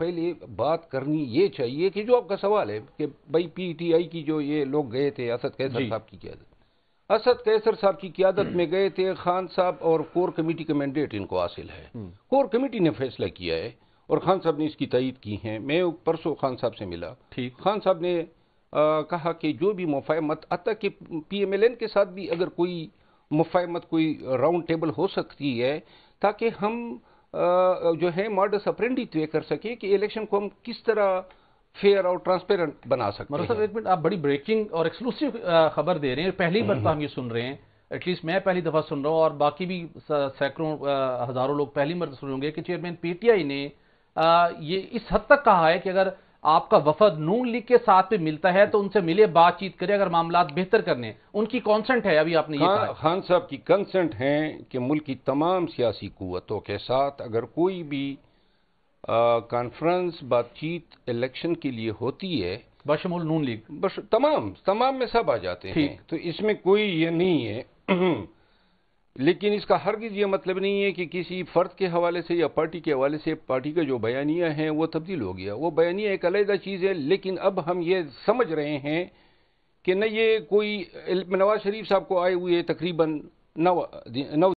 पहले बात करनी ये चाहिए कि जो आपका सवाल है कि भाई पीटीआई की जो ये लोग गए थे असद कैसर साहब की क्यादत असद कैसर साहब की क्यादत में गए थे खान साहब और कोर कमेटी का मैंडेट इनको हासिल है हम्म। कोर कमेटी ने फैसला किया है और खान साहब ने इसकी तइद की है मैं परसों खान साहब से मिला ठीक खान साहब ने आ, कहा कि जो भी मुफाहमत अतः कि पीएमएलएन के साथ भी अगर कोई मुफाहमत कोई राउंड टेबल हो सकती है ताकि हम जो है मर्ड सप्रेंडी तय तो कर सके कि इलेक्शन को हम किस तरह फेयर और ट्रांसपेरेंट बना सकते हैं सर एक मिनट आप बड़ी ब्रेकिंग और एक्सक्लूसिव खबर दे रहे हैं पहली हम्म, बार हम हम्म। ये सुन रहे हैं एटलीस्ट मैं पहली दफ़ा सुन रहा हूँ और बाकी भी सैकड़ों हज़ारों लोग पहली मर्द सुनेंगे कि चेयरमैन पीटीआई ने आ, ये इस हद तक कहा है कि अगर आपका वफद नून लीग के साथ भी मिलता है तो उनसे मिले बातचीत करें अगर मामला बेहतर करने उनकी कॉन्सेंट है अभी आपने खान, खान साहब की कंसेंट है कि मुल्क की तमाम सियासी कुतों के साथ अगर कोई भी कॉन्फ्रेंस बातचीत इलेक्शन के लिए होती है बशमुल नून लीग बश तमाम तमाम में सब आ जाते हैं तो इसमें कोई ये नहीं है लेकिन इसका हरगिज़ ये मतलब नहीं है कि किसी फ़र्द के हवाले से या पार्टी के हवाले से पार्टी का जो बयानिया है वो तब्दील हो गया वो बयानिया एक अलहदा चीज़ है लेकिन अब हम ये समझ रहे हैं कि न ये कोई नवाज़ शरीफ साहब को आए हुए तकरीबन नौ नौ